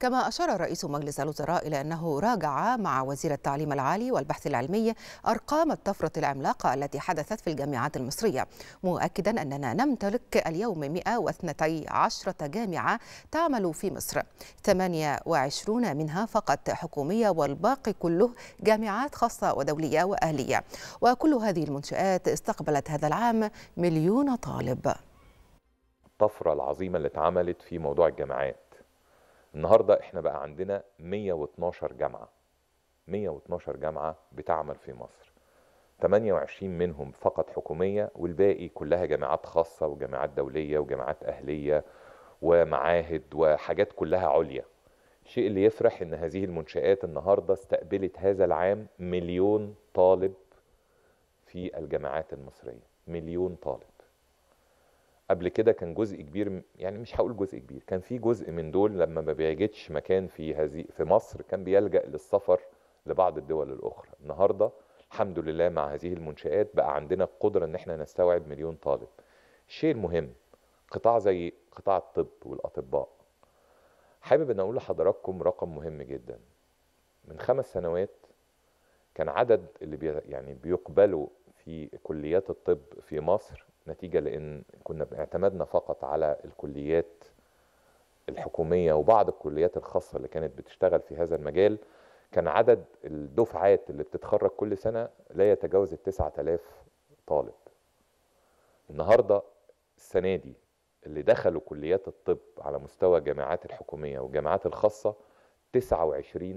كما أشار رئيس مجلس الوزراء إلى أنه راجع مع وزير التعليم العالي والبحث العلمي أرقام الطفرة العملاقة التي حدثت في الجامعات المصرية مؤكدا أننا نمتلك اليوم 112 جامعة تعمل في مصر 28 منها فقط حكومية والباقي كله جامعات خاصة ودولية وأهلية وكل هذه المنشآت استقبلت هذا العام مليون طالب الطفرة العظيمة اللي اتعملت في موضوع الجامعات النهارده احنا بقى عندنا 112 جامعه 112 جامعه بتعمل في مصر 28 منهم فقط حكوميه والباقي كلها جامعات خاصه وجامعات دوليه وجامعات اهليه ومعاهد وحاجات كلها عليا الشيء اللي يفرح ان هذه المنشآت النهارده استقبلت هذا العام مليون طالب في الجامعات المصريه مليون طالب قبل كده كان جزء كبير يعني مش هقول جزء كبير كان في جزء من دول لما ما بيجدش مكان في هذه في مصر كان بيلجأ للسفر لبعض الدول الأخرى النهارده الحمد لله مع هذه المنشآت بقى عندنا القدرة إن احنا نستوعب مليون طالب الشيء المهم قطاع زي قطاع الطب والأطباء حابب أن أقول لحضراتكم رقم مهم جدا من خمس سنوات كان عدد اللي بي يعني بيقبلوا في كليات الطب في مصر نتيجة لأن كنا اعتمدنا فقط على الكليات الحكومية وبعض الكليات الخاصة اللي كانت بتشتغل في هذا المجال كان عدد الدفعات اللي بتتخرج كل سنة لا يتجاوز ال 9000 طالب النهاردة السنة دي اللي دخلوا كليات الطب على مستوى جامعات الحكومية والجامعات الخاصة 29